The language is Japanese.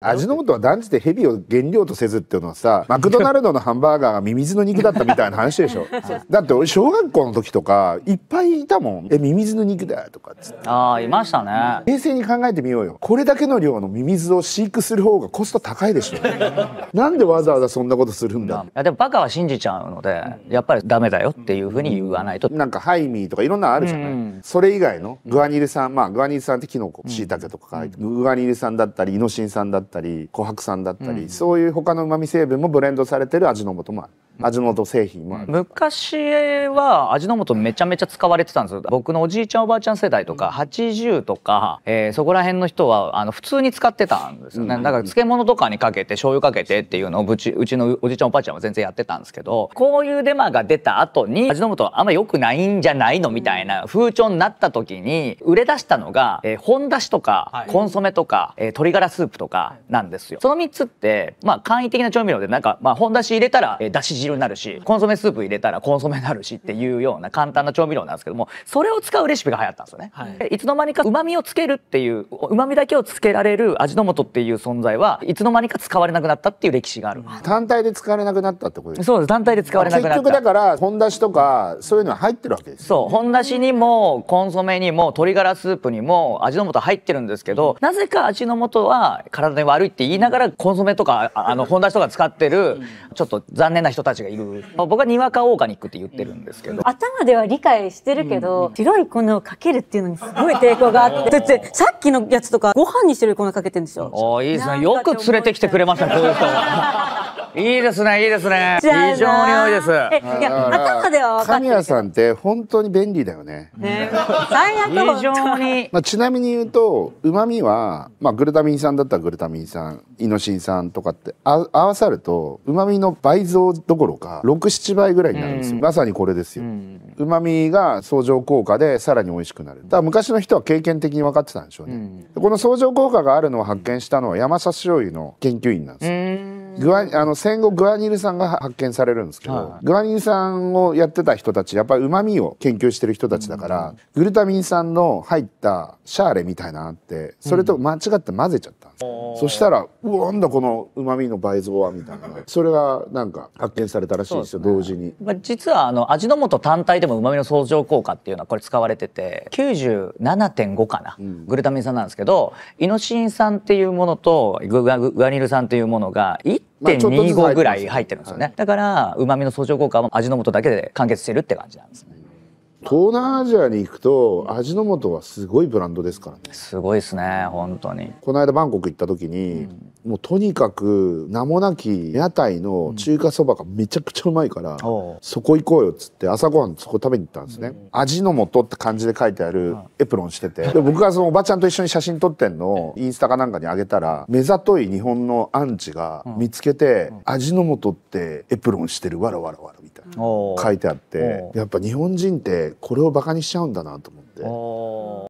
味の素は断じてヘビを原料とせずっていうのはさマクドナルドのハンバーガーがミミズの肉だったみたいな話でしょ だって俺小学校の時とかいっぱいいたもんえミミズの肉だとかっつってああいましたね冷静に考えてみようよこれだけの量のミミズを飼育する方がコスト高いでしょなんでわざわざそんなことするんだいやでもバカは信じちゃうのでやっぱりダメだよっていうふうに言わないと、なんかハイミーとかいろんなあるじゃない、うん、それ以外のグアニル酸まあグアニル酸ってキノコしいたけとか、うん、グアニル酸だったりイノシン酸だったりったり琥珀酸だったり、そういう他のうまみ成分もブレンドされてる味の素もある。味の素製品もある昔は味の素めちゃめちゃ使われてたんですよ僕のおじいちゃんおばあちゃん世代とか80とか、えー、そこら辺の人はあの普通に使ってたんですよね、だから漬物とかにかけて醤油かけてっていうのをうちうちのおじいちゃんおばあちゃんは全然やってたんですけどこういうデマが出た後に味の素あんまよくないんじゃないのみたいな風潮になった時に売れ出したのが、えー、本だしとかコンソメとか、えー、鶏ガラスープとかなんですよ、その3つってまあ簡易的な調味料でなんかまあ本だし入れたら、えー、だし汁になるしコンソメスープ入れたらコンソメになるしっていうような簡単な調味料なんですけどもそれを使うレシピが流行ったんですよね、はい、いつの間にか旨味をつけるっていう旨味だけをつけられる味の素っていう存在はいつの間にか使われなくなったっていう歴史がある単体で使われなくなったってことですそうです単体で使われなくなった結局だから本だしとかそういうのは入ってるわけです、そう本だしにもコンソメにも鶏ガラスープにも味の素入ってるんですけど、うん、なぜか味の素は体に悪いって言いながらコンソメとかあの本だしとか使ってるちょっと残念な人たちちがいる、僕はにわかオーガニックって言ってるんですけど、頭では理解してるけど、白い粉をかけるっていうのにすごい抵抗があってだってさっきのやつとかご飯に白い粉かけてるんですよああいいですねよく連れてきてくれましたこういう人は。いいですね、いいですね。非常に多いです。いや、頭では神谷さんって本当に便利だよね。ね非常に。まあ、ちなみに言うと、旨味は、まあ、グルタミン酸だったらグルタミン酸、イノシン酸とかってあ合わさると、旨味の倍増どころか、6、7倍ぐらいになるんですよ。まさにこれですよ。旨、う、味、が相乗効果でさらに美味しくなる。だから昔の人は経験的に分かってたんでしょうね。この相乗効果があるのを発見したのは山し醤油の研究員なんですよ。グアあの戦後グアニル酸が発見されるんですけど、はい、グアニル酸をやってた人たちやっぱりうまみを研究してる人たちだから、うん、グルタミン酸の入ったシャーレみたいなってそれと間違って混ぜちゃったんです、うん、そしたら「うわんだこのうまみの倍増は」みたいなそれがなんか発見されたらしいですよ、ね、同時に。まあ、実はあの味の素単体でもうまみの相乗効果っていうのはこれ使われてて97.5かな、うん、グルタミン酸なんですけどイノシン酸っていうものとグアニル酸っていうものが1 1.25ぐらい入ってるんですよね、だからうまみの相乗効果は味の素だけで完結してるって感じなんですね東南アジアに行くと味の素はすごいブランドですからねすごいですね本当にこの間バンコク行った時に、うん、もうとにかく名もなき屋台の中華そばがめちゃくちゃうまいから、うん、そこ行こうよっつって朝ごはんそこ食べに行ったんですね、うん、味の素って感じで書いてあるエプロンしてて、で僕がそのおばちゃんと一緒に写真撮ってんのをインスタかなんかにあげたら目ざとい日本のアンチが見つけて、味の素ってエプロンしてるわらわらわらみたいな書いてあってやっぱ日本人ってこれをバカにしちゃうんだなと思って。